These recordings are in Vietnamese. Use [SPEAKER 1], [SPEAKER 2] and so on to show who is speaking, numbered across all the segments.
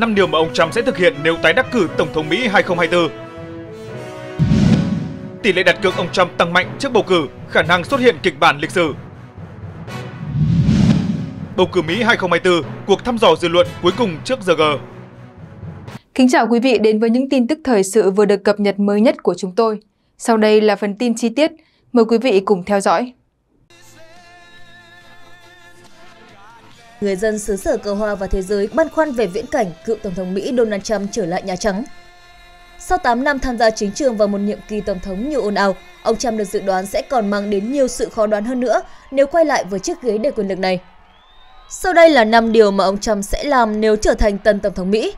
[SPEAKER 1] 5 điều mà ông Trump sẽ thực hiện nếu tái đắc cử Tổng thống Mỹ 2024. Tỷ lệ đặt cược ông Trump tăng mạnh trước bầu cử, khả năng xuất hiện kịch bản lịch sử. Bầu cử Mỹ 2024, cuộc thăm dò dư luận cuối cùng trước giờ G.
[SPEAKER 2] Kính chào quý vị đến với những tin tức thời sự vừa được cập nhật mới nhất của chúng tôi. Sau đây là phần tin chi tiết, mời quý vị cùng theo dõi. Người dân xứ sở cờ hoa và thế giới băn khoăn về viễn cảnh cựu Tổng thống Mỹ Donald Trump trở lại Nhà Trắng. Sau 8 năm tham gia chính trường và một nhiệm kỳ Tổng thống nhiều ồn ào, ông Trump được dự đoán sẽ còn mang đến nhiều sự khó đoán hơn nữa nếu quay lại với chiếc ghế đầy quyền lực này. Sau đây là 5 điều mà ông Trump sẽ làm nếu trở thành tân Tổng thống Mỹ.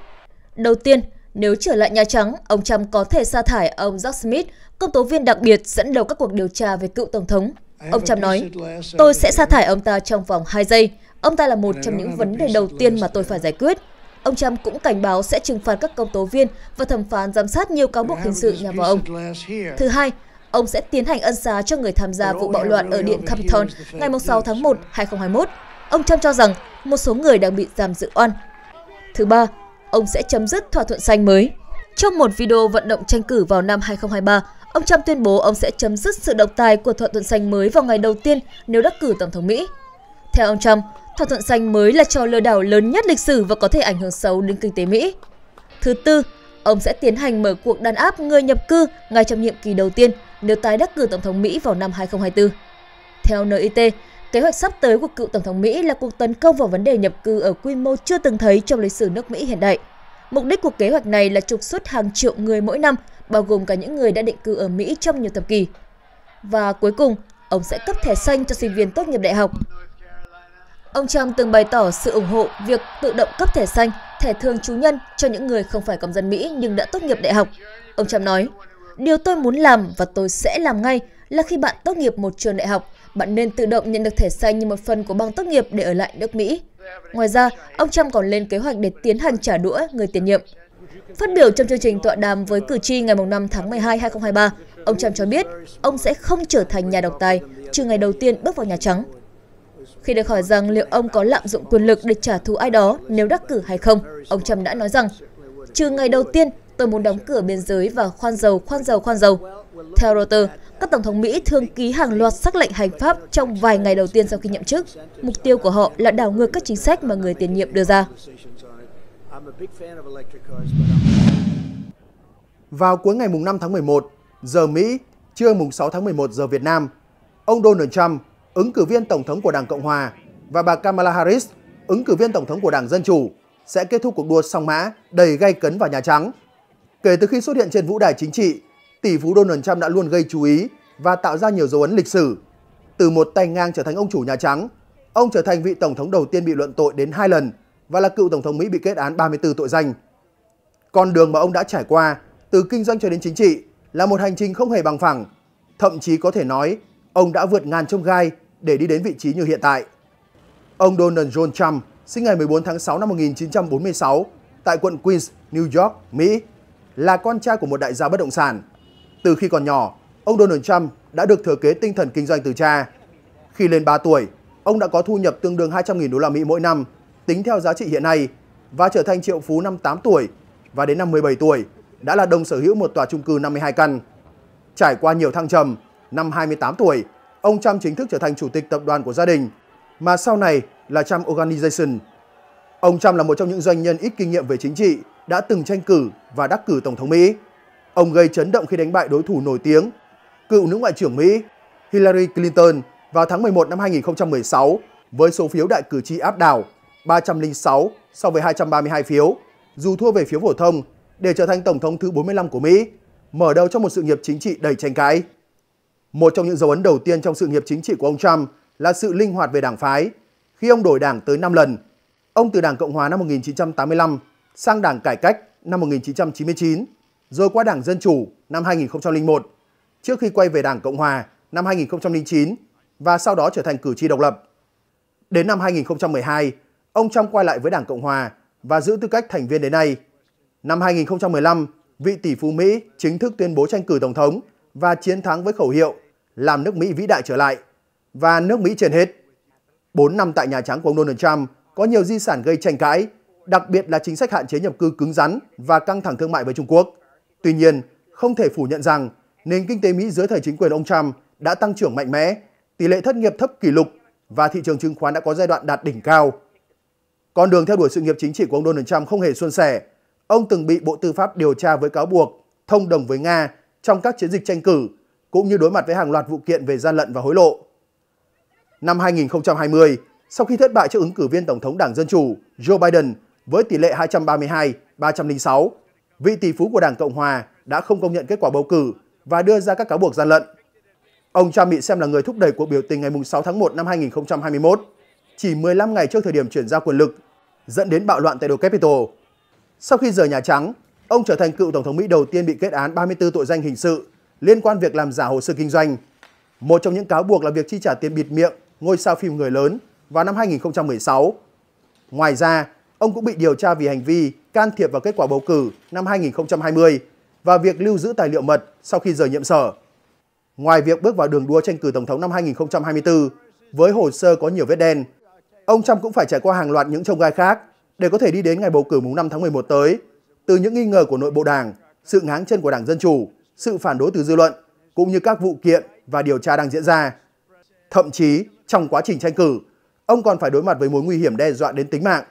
[SPEAKER 2] Đầu tiên, nếu trở lại Nhà Trắng, ông Trump có thể sa thải ông Jack Smith, công tố viên đặc biệt dẫn đầu các cuộc điều tra về cựu Tổng thống. Ông Trump nói, tôi sẽ sa thải ông ta trong vòng 2 giây. Ông ta là một trong những vấn đề đầu tiên mà tôi phải giải quyết. Ông Trump cũng cảnh báo sẽ trừng phạt các công tố viên và thẩm phán giám sát nhiều cáo buộc hình sự nhằm vào ông. Thứ hai, ông sẽ tiến hành ân xá cho người tham gia vụ bạo loạn ở Điện Capitol ngày 6 tháng 1, 2021. Ông Trump cho rằng một số người đang bị giam giữ oan. Thứ ba, ông sẽ chấm dứt thỏa thuận xanh mới. Trong một video vận động tranh cử vào năm 2023, ông Trump tuyên bố ông sẽ chấm dứt sự độc tài của thỏa thuận xanh mới vào ngày đầu tiên nếu đắc cử Tổng thống Mỹ. Theo ông Trump, Thỏa thuận xanh mới là trò lừa đảo lớn nhất lịch sử và có thể ảnh hưởng xấu đến kinh tế Mỹ. Thứ tư, ông sẽ tiến hành mở cuộc đàn áp người nhập cư ngay trong nhiệm kỳ đầu tiên nếu tái đắc cử Tổng thống Mỹ vào năm 2024. Theo NIT, kế hoạch sắp tới của cựu Tổng thống Mỹ là cuộc tấn công vào vấn đề nhập cư ở quy mô chưa từng thấy trong lịch sử nước Mỹ hiện đại. Mục đích của kế hoạch này là trục xuất hàng triệu người mỗi năm, bao gồm cả những người đã định cư ở Mỹ trong nhiều thập kỷ. Và cuối cùng, ông sẽ cấp thẻ xanh cho sinh viên tốt nghiệp đại học. Ông Trump từng bày tỏ sự ủng hộ việc tự động cấp thẻ xanh, thẻ thường trú nhân cho những người không phải công dân Mỹ nhưng đã tốt nghiệp đại học. Ông Trump nói, Điều tôi muốn làm và tôi sẽ làm ngay là khi bạn tốt nghiệp một trường đại học, bạn nên tự động nhận được thẻ xanh như một phần của bằng tốt nghiệp để ở lại nước Mỹ. Ngoài ra, ông Trump còn lên kế hoạch để tiến hành trả đũa người tiền nhiệm. Phát biểu trong chương trình tọa đàm với cử tri ngày 5 tháng 12, 2023, ông Trump cho biết ông sẽ không trở thành nhà độc tài trừ ngày đầu tiên bước vào Nhà Trắng. Khi được hỏi rằng liệu ông có lạm dụng quyền lực để trả thù ai đó nếu đắc cử hay không, ông Trump đã nói rằng Trừ ngày đầu tiên, tôi muốn đóng cửa biên giới và khoan dầu, khoan dầu, khoan dầu. Theo Reuters, các tổng thống Mỹ thường ký hàng loạt sắc lệnh hành pháp trong vài ngày đầu tiên sau khi nhậm chức. Mục tiêu của họ là đảo ngược các chính sách mà người tiền nhiệm đưa ra.
[SPEAKER 3] Vào cuối ngày mùng 5 tháng 11, giờ Mỹ, trưa mùng 6 tháng 11 giờ Việt Nam, ông Donald Trump ứng cử viên tổng thống của Đảng Cộng Hòa và bà Kamala Harris, ứng cử viên tổng thống của Đảng Dân Chủ, sẽ kết thúc cuộc đua song mã đầy gay cấn vào Nhà Trắng. Kể từ khi xuất hiện trên vũ đài chính trị, tỷ phú Donald Trump đã luôn gây chú ý và tạo ra nhiều dấu ấn lịch sử. Từ một tay ngang trở thành ông chủ Nhà Trắng, ông trở thành vị tổng thống đầu tiên bị luận tội đến hai lần và là cựu tổng thống Mỹ bị kết án 34 tội danh. Con đường mà ông đã trải qua từ kinh doanh cho đến chính trị là một hành trình không hề bằng phẳng. Thậm chí có thể nói, ông đã vượt ngàn chông gai để đi đến vị trí như hiện tại. Ông Donald John Trump sinh ngày 14 tháng 6 năm 1946 tại quận Queens, New York, Mỹ, là con trai của một đại gia bất động sản. Từ khi còn nhỏ, ông Donald Trump đã được thừa kế tinh thần kinh doanh từ cha. Khi lên 3 tuổi, ông đã có thu nhập tương đương 200.000 đô la Mỹ mỗi năm, tính theo giá trị hiện nay, và trở thành triệu phú năm 8 tuổi và đến năm 17 tuổi đã là đồng sở hữu một tòa chung cư 52 căn. Trải qua nhiều thăng trầm, năm 28 tuổi, ông Trump chính thức trở thành chủ tịch tập đoàn của gia đình, mà sau này là Trump Organization. Ông Trump là một trong những doanh nhân ít kinh nghiệm về chính trị, đã từng tranh cử và đắc cử Tổng thống Mỹ. Ông gây chấn động khi đánh bại đối thủ nổi tiếng, cựu nữ ngoại trưởng Mỹ Hillary Clinton vào tháng 11 năm 2016 với số phiếu đại cử tri áp đảo 306 so với 232 phiếu, dù thua về phiếu phổ thông để trở thành Tổng thống thứ 45 của Mỹ, mở đầu cho một sự nghiệp chính trị đầy tranh cãi. Một trong những dấu ấn đầu tiên trong sự nghiệp chính trị của ông Trump là sự linh hoạt về đảng phái. Khi ông đổi đảng tới 5 lần, ông từ Đảng Cộng hòa năm 1985 sang Đảng Cải cách năm 1999, rồi qua Đảng Dân chủ năm 2001, trước khi quay về Đảng Cộng hòa năm 2009 và sau đó trở thành cử tri độc lập. Đến năm 2012, ông Trump quay lại với Đảng Cộng hòa và giữ tư cách thành viên đến nay. Năm 2015, vị tỷ phú Mỹ chính thức tuyên bố tranh cử tổng thống và chiến thắng với khẩu hiệu làm nước Mỹ vĩ đại trở lại và nước Mỹ trên hết. 4 năm tại Nhà Trắng của ông Donald Trump có nhiều di sản gây tranh cãi, đặc biệt là chính sách hạn chế nhập cư cứng rắn và căng thẳng thương mại với Trung Quốc. Tuy nhiên, không thể phủ nhận rằng nền kinh tế Mỹ dưới thời chính quyền ông Trump đã tăng trưởng mạnh mẽ, tỷ lệ thất nghiệp thấp kỷ lục và thị trường chứng khoán đã có giai đoạn đạt đỉnh cao. Con đường theo đuổi sự nghiệp chính trị của ông Donald Trump không hề suôn sẻ. Ông từng bị Bộ Tư pháp điều tra với cáo buộc thông đồng với Nga trong các chiến dịch tranh cử cũng như đối mặt với hàng loạt vụ kiện về gian lận và hối lộ. Năm 2020, sau khi thất bại trước ứng cử viên Tổng thống Đảng Dân Chủ Joe Biden với tỷ lệ 232-306, vị tỷ phú của Đảng Cộng Hòa đã không công nhận kết quả bầu cử và đưa ra các cáo buộc gian lận. Ông Trump bị xem là người thúc đẩy cuộc biểu tình ngày 6 tháng 1 năm 2021, chỉ 15 ngày trước thời điểm chuyển giao quyền lực, dẫn đến bạo loạn tại đồi Capitol. Sau khi rời Nhà Trắng, ông trở thành cựu Tổng thống Mỹ đầu tiên bị kết án 34 tội danh hình sự liên quan việc làm giả hồ sơ kinh doanh. Một trong những cáo buộc là việc chi trả tiền bịt miệng ngôi sao phim người lớn vào năm 2016. Ngoài ra, ông cũng bị điều tra vì hành vi can thiệp vào kết quả bầu cử năm 2020 và việc lưu giữ tài liệu mật sau khi rời nhiệm sở. Ngoài việc bước vào đường đua tranh cử tổng thống năm 2024 với hồ sơ có nhiều vết đen, ông Trump cũng phải trải qua hàng loạt những trông gai khác để có thể đi đến ngày bầu cử mùng 5 tháng 11 tới, từ những nghi ngờ của nội bộ đảng, sự ngáng chân của đảng Dân Chủ sự phản đối từ dư luận cũng như các vụ kiện và điều tra đang diễn ra. Thậm chí, trong quá trình tranh cử, ông còn phải đối mặt với mối nguy hiểm đe dọa đến tính mạng,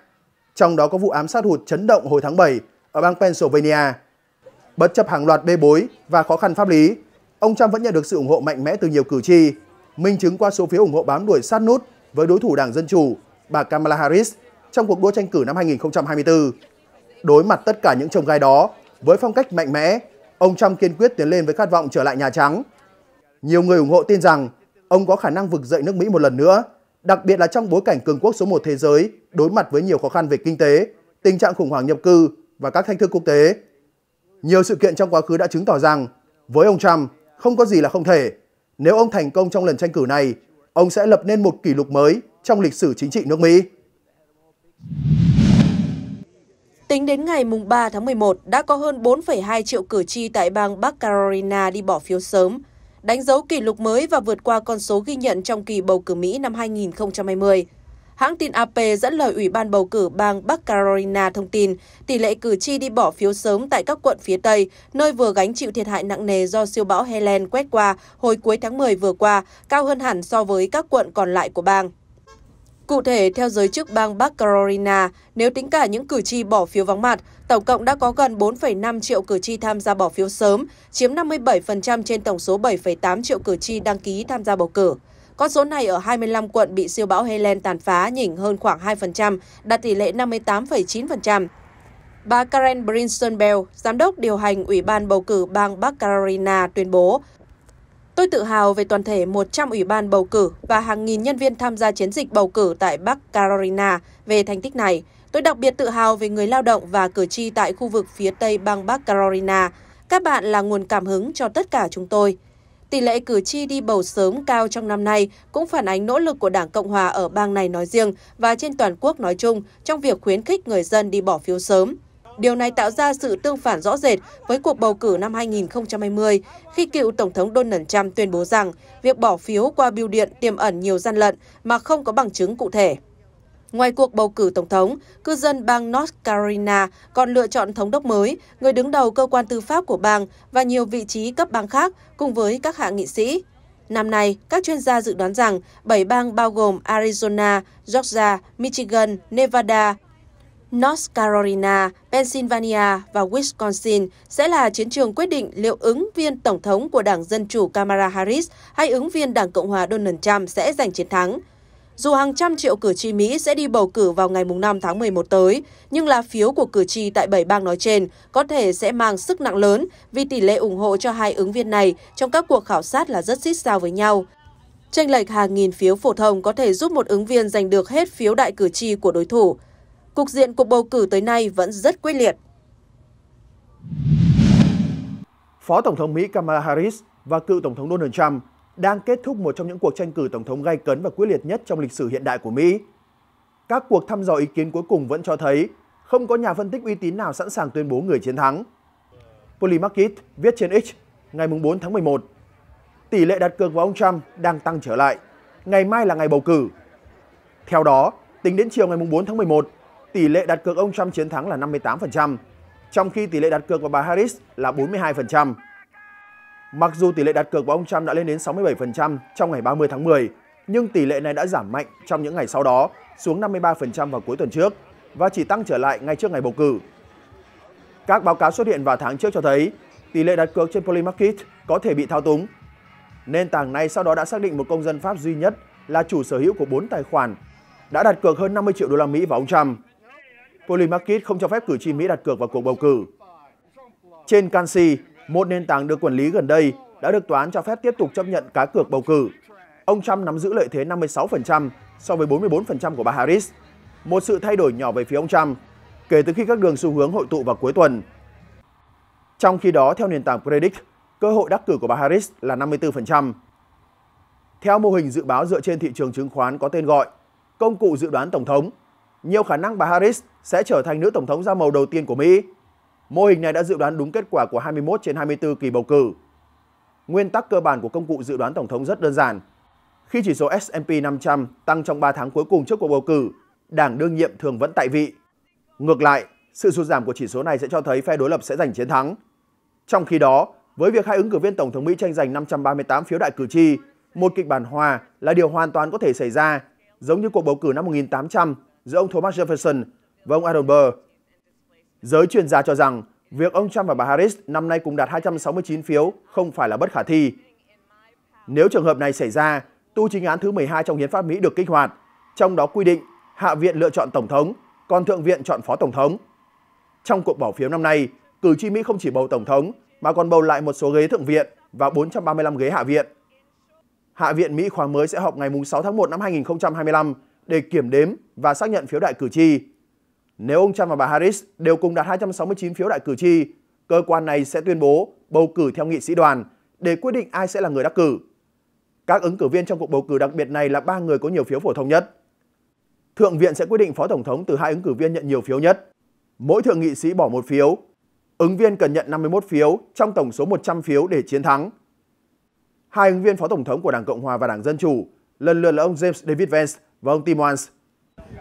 [SPEAKER 3] trong đó có vụ ám sát hụt chấn động hồi tháng 7 ở bang Pennsylvania. Bất chấp hàng loạt bê bối và khó khăn pháp lý, ông Trump vẫn nhận được sự ủng hộ mạnh mẽ từ nhiều cử tri, minh chứng qua số phiếu ủng hộ bám đuổi sát nút với đối thủ Đảng Dân Chủ, bà Kamala Harris, trong cuộc đua tranh cử năm 2024. Đối mặt tất cả những trồng gai đó, với phong cách mạnh mẽ, ông Trump kiên quyết tiến lên với khát vọng trở lại Nhà Trắng. Nhiều người ủng hộ tin rằng ông có khả năng vực dậy nước Mỹ một lần nữa, đặc biệt là trong bối cảnh cường quốc số một thế giới đối mặt với nhiều khó khăn về kinh tế, tình trạng khủng hoảng nhập cư và các thách thức quốc tế. Nhiều sự kiện trong quá khứ đã chứng tỏ rằng với ông Trump không có gì là không thể. Nếu ông thành công trong lần tranh cử này, ông sẽ lập nên một kỷ lục mới trong lịch sử chính trị nước Mỹ.
[SPEAKER 4] Tính đến ngày 3 tháng 11, đã có hơn 4,2 triệu cử tri tại bang Bắc Carolina đi bỏ phiếu sớm, đánh dấu kỷ lục mới và vượt qua con số ghi nhận trong kỳ bầu cử Mỹ năm 2020. Hãng tin AP dẫn lời Ủy ban bầu cử bang Bắc Carolina thông tin tỷ lệ cử tri đi bỏ phiếu sớm tại các quận phía Tây, nơi vừa gánh chịu thiệt hại nặng nề do siêu bão Helen quét qua hồi cuối tháng 10 vừa qua, cao hơn hẳn so với các quận còn lại của bang. Cụ thể, theo giới chức bang Bắc Carolina, nếu tính cả những cử tri bỏ phiếu vắng mặt, tổng cộng đã có gần 4,5 triệu cử tri tham gia bỏ phiếu sớm, chiếm 57% trên tổng số 7,8 triệu cử tri đăng ký tham gia bầu cử. Con số này ở 25 quận bị siêu bão Helen tàn phá nhỉnh hơn khoảng 2%, đạt tỷ lệ 58,9%. Bà Karen Brinson Bell, giám đốc điều hành Ủy ban bầu cử bang Bắc Carolina tuyên bố Tôi tự hào về toàn thể 100 ủy ban bầu cử và hàng nghìn nhân viên tham gia chiến dịch bầu cử tại Bắc Carolina về thành tích này. Tôi đặc biệt tự hào về người lao động và cử tri tại khu vực phía tây bang Bắc Carolina. Các bạn là nguồn cảm hứng cho tất cả chúng tôi. Tỷ lệ cử tri đi bầu sớm cao trong năm nay cũng phản ánh nỗ lực của Đảng Cộng Hòa ở bang này nói riêng và trên toàn quốc nói chung trong việc khuyến khích người dân đi bỏ phiếu sớm. Điều này tạo ra sự tương phản rõ rệt với cuộc bầu cử năm 2020 khi cựu Tổng thống Donald Trump tuyên bố rằng việc bỏ phiếu qua bưu điện tiềm ẩn nhiều gian lận mà không có bằng chứng cụ thể. Ngoài cuộc bầu cử tổng thống, cư dân bang North Carolina còn lựa chọn thống đốc mới, người đứng đầu cơ quan tư pháp của bang và nhiều vị trí cấp bang khác cùng với các hạ nghị sĩ. Năm nay, các chuyên gia dự đoán rằng 7 bang bao gồm Arizona, Georgia, Michigan, Nevada, North Carolina, Pennsylvania và Wisconsin sẽ là chiến trường quyết định liệu ứng viên Tổng thống của Đảng Dân Chủ Kamala Harris hay ứng viên Đảng Cộng hòa Donald Trump sẽ giành chiến thắng. Dù hàng trăm triệu cử tri Mỹ sẽ đi bầu cử vào ngày 5 tháng 11 tới, nhưng lá phiếu của cử tri tại bảy bang nói trên có thể sẽ mang sức nặng lớn vì tỷ lệ ủng hộ cho hai ứng viên này trong các cuộc khảo sát là rất xích sao với nhau. Tranh lệch hàng nghìn phiếu phổ thông có thể giúp một ứng viên giành được hết phiếu đại cử tri của đối thủ cục diện cuộc bầu cử tới nay vẫn rất quyết liệt.
[SPEAKER 3] Phó Tổng thống Mỹ Kamala Harris và cựu Tổng thống Donald Trump đang kết thúc một trong những cuộc tranh cử Tổng thống gay cấn và quyết liệt nhất trong lịch sử hiện đại của Mỹ. Các cuộc thăm dò ý kiến cuối cùng vẫn cho thấy không có nhà phân tích uy tín nào sẵn sàng tuyên bố người chiến thắng. Polymarket viết trên X ngày 4 tháng 11, tỷ lệ đặt cược vào ông Trump đang tăng trở lại. Ngày mai là ngày bầu cử. Theo đó, tính đến chiều ngày 4 tháng 11, tỷ lệ đặt cược ông Trump chiến thắng là 58%, trong khi tỷ lệ đặt cược của bà Harris là 42%. Mặc dù tỷ lệ đặt cược của ông Trump đã lên đến 67% trong ngày 30 tháng 10, nhưng tỷ lệ này đã giảm mạnh trong những ngày sau đó xuống 53% vào cuối tuần trước và chỉ tăng trở lại ngay trước ngày bầu cử. Các báo cáo xuất hiện vào tháng trước cho thấy tỷ lệ đặt cược trên Polymarket có thể bị thao túng. nên tảng này sau đó đã xác định một công dân Pháp duy nhất là chủ sở hữu của 4 tài khoản đã đặt cược hơn 50 triệu đô la Mỹ vào ông Trump. Polymarket không cho phép cử tri Mỹ đặt cược vào cuộc bầu cử. Trên Canxi, một nền tảng được quản lý gần đây đã được toán cho phép tiếp tục chấp nhận cá cược bầu cử. Ông Trump nắm giữ lợi thế 56% so với 44% của bà Harris, một sự thay đổi nhỏ về phía ông Trump kể từ khi các đường xu hướng hội tụ vào cuối tuần. Trong khi đó, theo nền tảng Predict, cơ hội đắc cử của bà Harris là 54%. Theo mô hình dự báo dựa trên thị trường chứng khoán có tên gọi Công cụ dự đoán Tổng thống, nhiều khả năng bà Harris sẽ trở thành nữ tổng thống da màu đầu tiên của Mỹ. Mô hình này đã dự đoán đúng kết quả của 21 trên 24 kỳ bầu cử. Nguyên tắc cơ bản của công cụ dự đoán tổng thống rất đơn giản. Khi chỉ số S&P 500 tăng trong 3 tháng cuối cùng trước cuộc bầu cử, đảng đương nhiệm thường vẫn tại vị. Ngược lại, sự sụt giảm của chỉ số này sẽ cho thấy phe đối lập sẽ giành chiến thắng. Trong khi đó, với việc hai ứng cử viên tổng thống Mỹ tranh giành 538 phiếu đại cử tri, một kịch bản hòa là điều hoàn toàn có thể xảy ra, giống như cuộc bầu cử năm 1800 giữa ông Thomas Jefferson và ông Aaron Burr. Giới chuyên gia cho rằng việc ông Trump và bà Harris năm nay cùng đạt 269 phiếu không phải là bất khả thi. Nếu trường hợp này xảy ra, tu chính án thứ 12 trong hiến pháp Mỹ được kích hoạt, trong đó quy định Hạ viện lựa chọn Tổng thống, còn Thượng viện chọn Phó Tổng thống. Trong cuộc bỏ phiếu năm nay, cử tri Mỹ không chỉ bầu Tổng thống mà còn bầu lại một số ghế Thượng viện và 435 ghế Hạ viện. Hạ viện Mỹ khóa mới sẽ họp ngày 6 tháng 1 năm 2025 để kiểm đếm và xác nhận phiếu đại cử tri. Nếu ông Trump và bà Harris đều cùng đạt 269 phiếu đại cử tri, cơ quan này sẽ tuyên bố bầu cử theo nghị sĩ đoàn để quyết định ai sẽ là người đắc cử. Các ứng cử viên trong cuộc bầu cử đặc biệt này là ba người có nhiều phiếu phổ thông nhất. Thượng viện sẽ quyết định phó tổng thống từ hai ứng cử viên nhận nhiều phiếu nhất. Mỗi thượng nghị sĩ bỏ một phiếu. Ứng viên cần nhận 51 phiếu trong tổng số 100 phiếu để chiến thắng. Hai ứng viên phó tổng thống của Đảng Cộng hòa và Đảng Dân chủ, lần lượt là ông James David Vance Vâng, Tim Wans.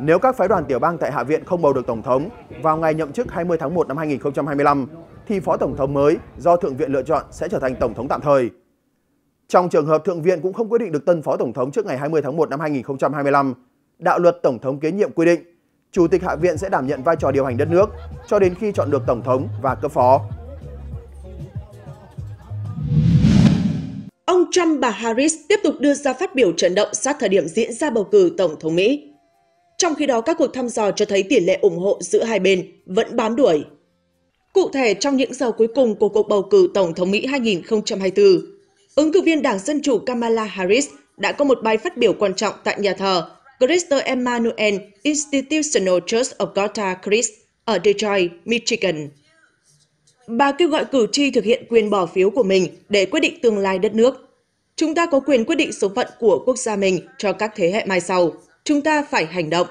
[SPEAKER 3] Nếu các phái đoàn tiểu bang tại Hạ viện không bầu được Tổng thống vào ngày nhậm chức 20 tháng 1 năm 2025, thì Phó Tổng thống mới do Thượng viện lựa chọn sẽ trở thành Tổng thống tạm thời. Trong trường hợp Thượng viện cũng không quyết định được tân Phó Tổng thống trước ngày 20 tháng 1 năm 2025, đạo luật Tổng thống kế nhiệm quy định Chủ tịch Hạ viện sẽ đảm nhận vai trò điều hành đất nước cho đến khi chọn được Tổng thống và cấp phó.
[SPEAKER 1] Ông Trump bà Harris tiếp tục đưa ra phát biểu trận động sát thời điểm diễn ra bầu cử Tổng thống Mỹ. Trong khi đó, các cuộc thăm dò cho thấy tỷ lệ ủng hộ giữa hai bên vẫn bám đuổi. Cụ thể, trong những giờ cuối cùng của cuộc bầu cử Tổng thống Mỹ 2024, ứng cử viên Đảng Dân Chủ Kamala Harris đã có một bài phát biểu quan trọng tại nhà thờ Christo Emmanuel Institutional Church of Gotha Christ ở Detroit, Michigan. Bà kêu gọi cử tri thực hiện quyền bỏ phiếu của mình để quyết định tương lai đất nước Chúng ta có quyền quyết định số phận của quốc gia mình cho các thế hệ mai sau. Chúng ta phải hành động.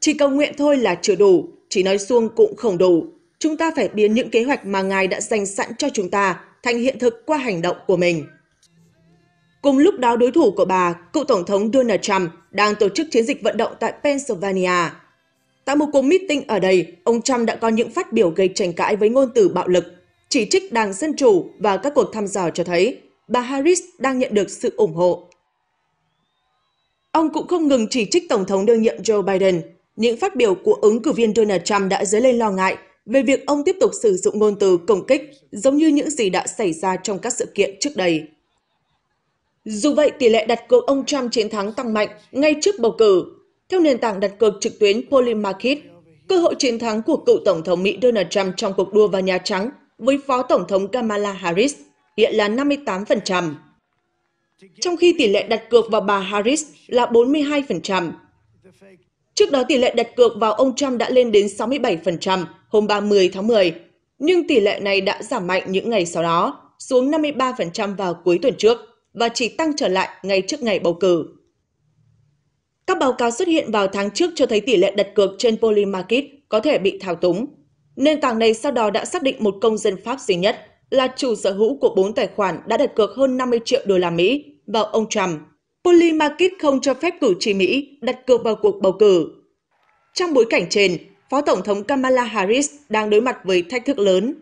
[SPEAKER 1] Chỉ cầu nguyện thôi là chưa đủ, chỉ nói xuông cũng không đủ. Chúng ta phải biến những kế hoạch mà Ngài đã dành sẵn cho chúng ta thành hiện thực qua hành động của mình. Cùng lúc đó đối thủ của bà, cựu Tổng thống Donald Trump, đang tổ chức chiến dịch vận động tại Pennsylvania. Tại một cuộc meeting ở đây, ông Trump đã có những phát biểu gây tranh cãi với ngôn từ bạo lực, chỉ trích đảng Dân Chủ và các cuộc thăm dò cho thấy bà Harris đang nhận được sự ủng hộ. Ông cũng không ngừng chỉ trích Tổng thống đương nhiệm Joe Biden. Những phát biểu của ứng cử viên Donald Trump đã dấy lên lo ngại về việc ông tiếp tục sử dụng ngôn từ công kích giống như những gì đã xảy ra trong các sự kiện trước đây. Dù vậy, tỷ lệ đặt cược ông Trump chiến thắng tăng mạnh ngay trước bầu cử. Theo nền tảng đặt cược trực tuyến Polymarket, cơ hội chiến thắng của cựu Tổng thống Mỹ Donald Trump trong cuộc đua vào Nhà Trắng với Phó Tổng thống Kamala Harris hiện là 58%, trong khi tỷ lệ đặt cược vào bà Harris là 42%. Trước đó tỷ lệ đặt cược vào ông Trump đã lên đến 67% hôm 30 tháng 10, nhưng tỷ lệ này đã giảm mạnh những ngày sau đó, xuống 53% vào cuối tuần trước và chỉ tăng trở lại ngay trước ngày bầu cử. Các báo cáo xuất hiện vào tháng trước cho thấy tỷ lệ đặt cược trên Polymarket có thể bị thao túng. Nền tảng này sau đó đã xác định một công dân Pháp duy nhất là chủ sở hữu của bốn tài khoản đã đặt cược hơn 50 triệu đô la Mỹ vào ông Trump. Polymarket không cho phép cử tri Mỹ đặt cược vào cuộc bầu cử. Trong bối cảnh trên, Phó Tổng thống Kamala Harris đang đối mặt với thách thức lớn.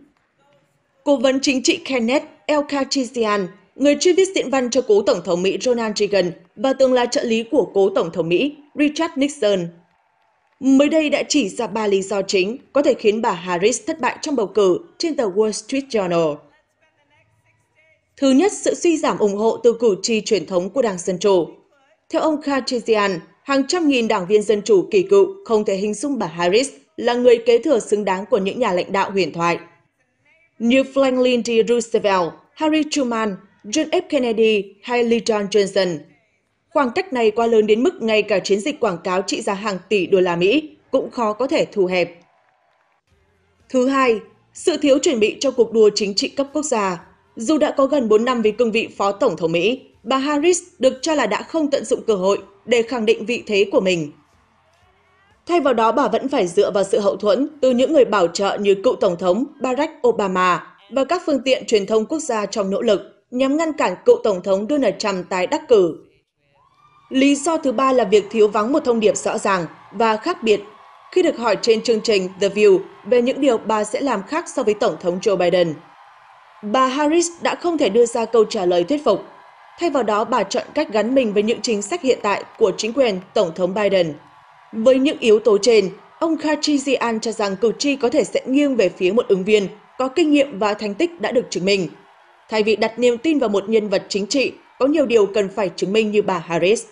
[SPEAKER 1] Cố vấn chính trị Kenneth Elkachisian, người chuyên viết diễn văn cho cố Tổng thống Mỹ Ronald Reagan và từng là trợ lý của cố Tổng thống Mỹ Richard Nixon, mới đây đã chỉ ra ba lý do chính có thể khiến bà Harris thất bại trong bầu cử trên tờ Wall Street Journal. Thứ nhất, sự suy giảm ủng hộ từ cử tri truyền thống của Đảng Dân Chủ. Theo ông Khachizian, hàng trăm nghìn đảng viên Dân Chủ kỳ cựu không thể hình dung bà Harris là người kế thừa xứng đáng của những nhà lãnh đạo huyền thoại. Như Franklin D. Roosevelt, Harry Truman, John F. Kennedy hay Lyndon Johnson – Khoảng cách này quá lớn đến mức ngay cả chiến dịch quảng cáo trị giá hàng tỷ đô la Mỹ cũng khó có thể thu hẹp. Thứ hai, sự thiếu chuẩn bị cho cuộc đua chính trị cấp quốc gia. Dù đã có gần 4 năm với cương vị Phó Tổng thống Mỹ, bà Harris được cho là đã không tận dụng cơ hội để khẳng định vị thế của mình. Thay vào đó, bà vẫn phải dựa vào sự hậu thuẫn từ những người bảo trợ như cựu Tổng thống Barack Obama và các phương tiện truyền thông quốc gia trong nỗ lực nhằm ngăn cản cựu Tổng thống Donald Trump tái đắc cử Lý do thứ ba là việc thiếu vắng một thông điệp rõ ràng và khác biệt. Khi được hỏi trên chương trình The View về những điều bà sẽ làm khác so với Tổng thống Joe Biden, bà Harris đã không thể đưa ra câu trả lời thuyết phục. Thay vào đó, bà chọn cách gắn mình với những chính sách hiện tại của chính quyền Tổng thống Biden. Với những yếu tố trên, ông Khachizian cho rằng cử tri có thể sẽ nghiêng về phía một ứng viên có kinh nghiệm và thành tích đã được chứng minh, thay vì đặt niềm tin vào một nhân vật chính trị có nhiều điều cần phải chứng minh như bà Harris.